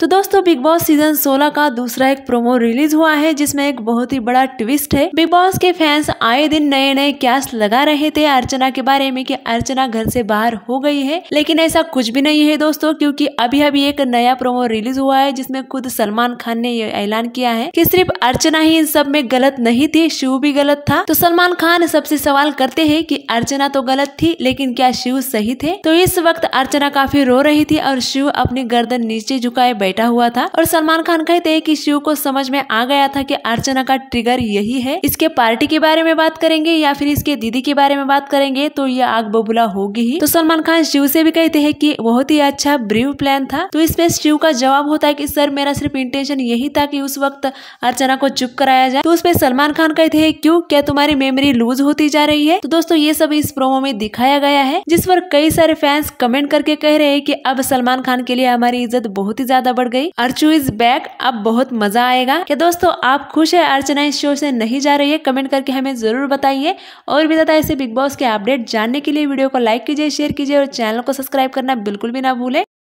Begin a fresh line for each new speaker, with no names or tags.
तो दोस्तों big boss season 16 का दूसरा एक प्रोमो रिलीज हुआ है जिसमें एक बहुत ही बड़ा ट्विस्ट है बिग बॉस के फैंस आए दिन नए नए कैस लगा रहे थे अर्चना के बारे में कि अर्चना घर से बाहर हो गई है लेकिन ऐसा कुछ भी नहीं है दोस्तों क्योंकि अभी अभी एक नया प्रोमो रिलीज हुआ है जिसमे खुद सलमान खान ने यह ऐलान किया है कि सिर्फ अर्चना ही इन सब में गलत नहीं थी शिव भी गलत था तो सलमान खान सबसे सवाल करते है की अर्चना तो गलत थी लेकिन क्या शिव सही थे तो इस वक्त अर्चना काफी रो रही थी और शिव अपनी गर्दन नीचे झुकाए बैठा हुआ था और सलमान खान कहते हैं कि शिव को समझ में आ गया था कि अर्चना का ट्रिगर यही है इसके पार्टी के बारे में बात करेंगे या फिर इसके दीदी के बारे में बात करेंगे तो ये आग बबूला होगी ही तो सलमान खान शिव से भी कहते हैं कि बहुत ही अच्छा ब्रीव प्लान था तो इसमें शिव का जवाब होता है कि सर मेरा सिर्फ इंटेंशन यही था कि उस वक्त अर्चना को चुप कराया जाए तो उसमें सलमान खान कहते हैं क्यों क्या तुम्हारी मेमोरी लूज होती जा रही है तो दोस्तों ये सब इस प्रोमो में दिखाया गया है जिस पर कई सारे फैंस कमेंट करके कह रहे हैं कि अब सलमान खान के लिए हमारी इज्जत बहुत ही ज्यादा बढ़ गई अर्चू इज बैक अब बहुत मजा आएगा क्या दोस्तों आप खुश है अर्चना इस शो से नहीं जा रही है कमेंट करके हमें जरूर बताइए और भी ज्यादा ऐसे बिग बॉस के अपडेट जानने के लिए वीडियो को लाइक कीजिए शेयर कीजिए और चैनल को सब्सक्राइब करना बिल्कुल भी ना भूले